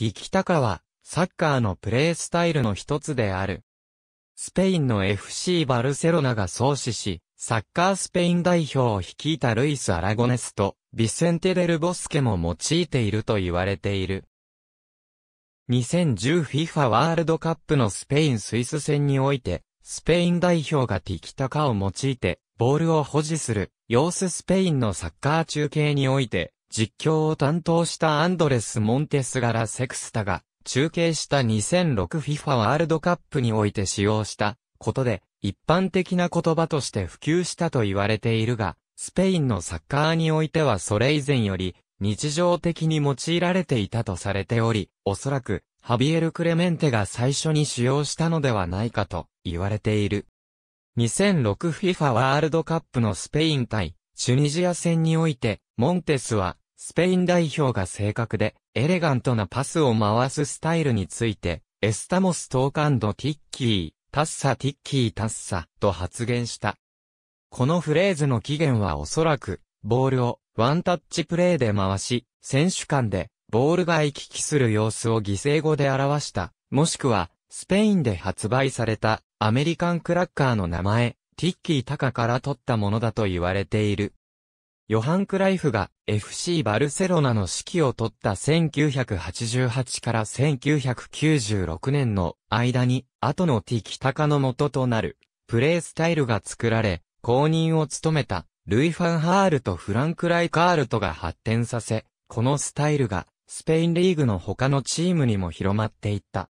ティキタカは、サッカーのプレースタイルの一つである。スペインの FC バルセロナが創始し、サッカースペイン代表を率いたルイス・アラゴネスと、ビセンテ・デル・ボスケも用いていると言われている。2010FIFA ワールドカップのスペイン・スイス戦において、スペイン代表がティキタカを用いて、ボールを保持する、様子スペインのサッカー中継において、実況を担当したアンドレス・モンテスガラ・セクスタが、中継した 2006FIFA ワールドカップにおいて使用したことで、一般的な言葉として普及したと言われているが、スペインのサッカーにおいてはそれ以前より、日常的に用いられていたとされており、おそらく、ハビエル・クレメンテが最初に使用したのではないかと言われている。2006FIFA ワールドカップのスペイン対チュニジア戦において、モンテスはスペイン代表が正確で、エレガントなパスを回すスタイルについて、エスタモストーカンドティッキー、タッサティッキータッサと発言した。このフレーズの起源はおそらく、ボールをワンタッチプレーで回し、選手間でボールが行き来する様子を犠牲語で表した、もしくは、スペインで発売されたアメリカンクラッカーの名前、ティッキータカから取ったものだと言われている。ヨハン・クライフが FC バルセロナの指揮を取った1988から1996年の間に、後のティキタカの元となる、プレースタイルが作られ、公認を務めた、ルイ・ファンハールとフランク・ライカールトが発展させ、このスタイルが、スペインリーグの他のチームにも広まっていった。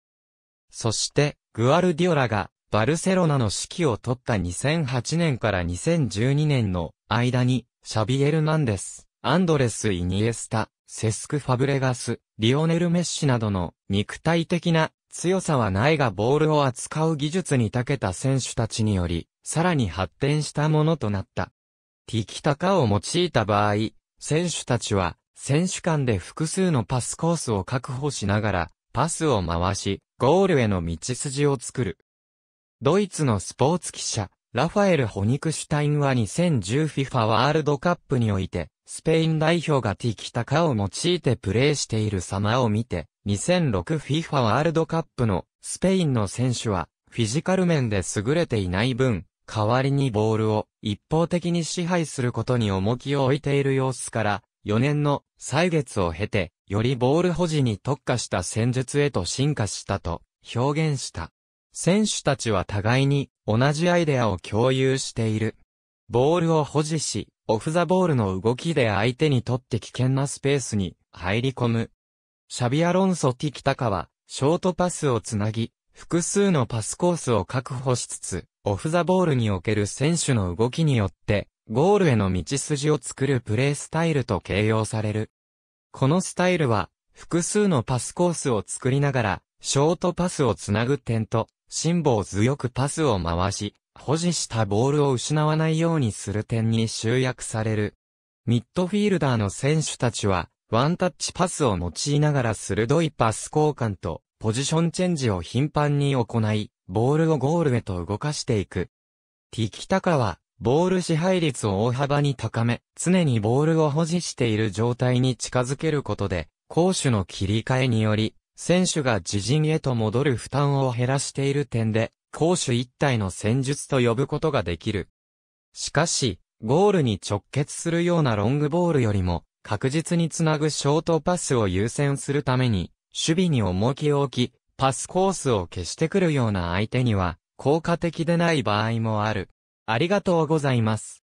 そして、グアルディオラが、バルセロナの指揮を取った2008年から2012年の間に、シャビエル・ナンデス、アンドレス・イニエスタ、セスク・ファブレガス、リオネル・メッシなどの肉体的な強さはないがボールを扱う技術に長けた選手たちにより、さらに発展したものとなった。ティキタカを用いた場合、選手たちは、選手間で複数のパスコースを確保しながら、パスを回し、ゴールへの道筋を作る。ドイツのスポーツ記者、ラファエル・ホニクシュタインは 2010FIFA ワールドカップにおいて、スペイン代表がティキタカを用いてプレーしている様を見て、2006FIFA ワールドカップのスペインの選手は、フィジカル面で優れていない分、代わりにボールを一方的に支配することに重きを置いている様子から、4年の歳月を経て、よりボール保持に特化した戦術へと進化したと表現した。選手たちは互いに同じアイデアを共有している。ボールを保持し、オフザボールの動きで相手にとって危険なスペースに入り込む。シャビアロンソ・ティキタカは、ショートパスをつなぎ、複数のパスコースを確保しつつ、オフザボールにおける選手の動きによって、ゴールへの道筋を作るプレースタイルと形容される。このスタイルは、複数のパスコースを作りながら、ショートパスをつなぐ点と、辛抱強くパスを回し、保持したボールを失わないようにする点に集約される。ミッドフィールダーの選手たちは、ワンタッチパスを用いながら鋭いパス交換と、ポジションチェンジを頻繁に行い、ボールをゴールへと動かしていく。ティキタカは、ボール支配率を大幅に高め、常にボールを保持している状態に近づけることで、攻守の切り替えにより、選手が自陣へと戻る負担を減らしている点で、攻守一体の戦術と呼ぶことができる。しかし、ゴールに直結するようなロングボールよりも、確実につなぐショートパスを優先するために、守備に重きを置き、パスコースを消してくるような相手には、効果的でない場合もある。ありがとうございます。